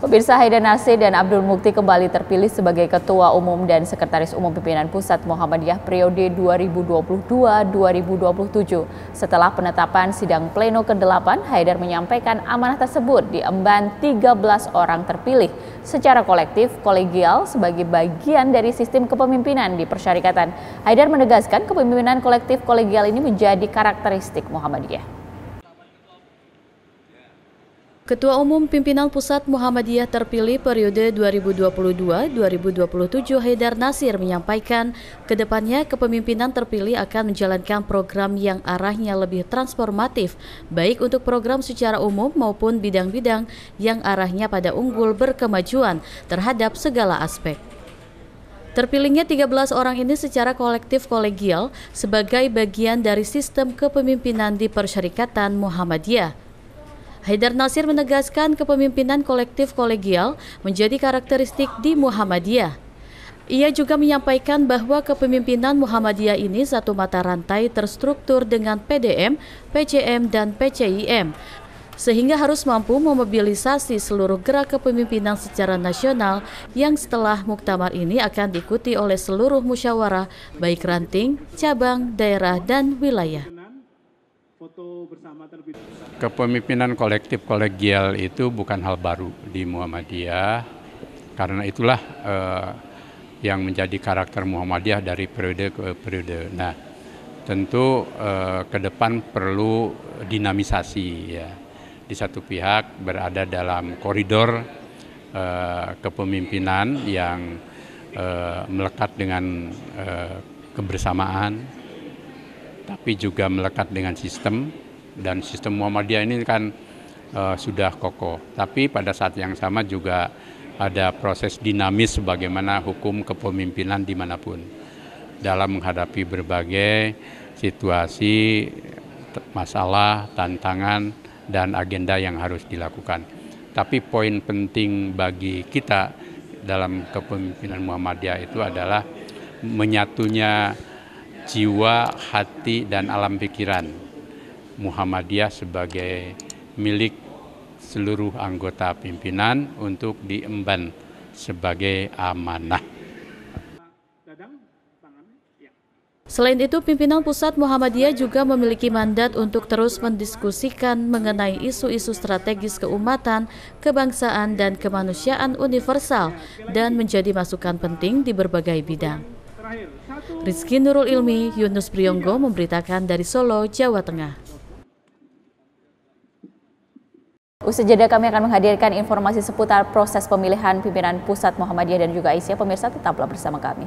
Pemirsa Haida Nasir dan Abdul Mukti kembali terpilih sebagai Ketua Umum dan Sekretaris Umum Pimpinan Pusat Muhammadiyah periode 2022-2027. Setelah penetapan sidang pleno ke-8, Haidar menyampaikan amanah tersebut diemban 13 orang terpilih secara kolektif kolegial sebagai bagian dari sistem kepemimpinan di persyarikatan. Haidar menegaskan kepemimpinan kolektif kolegial ini menjadi karakteristik Muhammadiyah. Ketua Umum Pimpinan Pusat Muhammadiyah terpilih periode 2022-2027 Haidar Nasir menyampaikan kedepannya kepemimpinan terpilih akan menjalankan program yang arahnya lebih transformatif baik untuk program secara umum maupun bidang-bidang yang arahnya pada unggul berkemajuan terhadap segala aspek. Terpilihnya 13 orang ini secara kolektif kolegial sebagai bagian dari sistem kepemimpinan di Persyarikatan Muhammadiyah. Haidar Nasir menegaskan kepemimpinan kolektif kolegial menjadi karakteristik di Muhammadiyah. Ia juga menyampaikan bahwa kepemimpinan Muhammadiyah ini satu mata rantai terstruktur dengan PDM, PCM, dan PCIM, sehingga harus mampu memobilisasi seluruh gerak kepemimpinan secara nasional yang setelah muktamar ini akan diikuti oleh seluruh musyawarah, baik ranting, cabang, daerah, dan wilayah. Kepemimpinan kolektif kolegial itu bukan hal baru di Muhammadiyah. Karena itulah eh, yang menjadi karakter Muhammadiyah dari periode ke periode. Nah, tentu eh, ke depan perlu dinamisasi ya. Di satu pihak berada dalam koridor eh, kepemimpinan yang eh, melekat dengan eh, kebersamaan tapi juga melekat dengan sistem dan sistem Muhammadiyah ini kan uh, sudah kokoh. Tapi pada saat yang sama juga ada proses dinamis bagaimana hukum kepemimpinan dimanapun dalam menghadapi berbagai situasi, masalah, tantangan, dan agenda yang harus dilakukan. Tapi poin penting bagi kita dalam kepemimpinan Muhammadiyah itu adalah menyatunya jiwa, hati, dan alam pikiran Muhammadiyah sebagai milik seluruh anggota pimpinan untuk diemban sebagai amanah. Selain itu, pimpinan pusat Muhammadiyah juga memiliki mandat untuk terus mendiskusikan mengenai isu-isu strategis keumatan, kebangsaan, dan kemanusiaan universal dan menjadi masukan penting di berbagai bidang. Rizky Nurul Ilmi, Yunus Priyonggo memberitakan dari Solo, Jawa Tengah. Usai jeda kami akan menghadirkan informasi seputar proses pemilihan pimpinan pusat Muhammadiyah dan juga Aisyah. Pemirsa tetaplah bersama kami.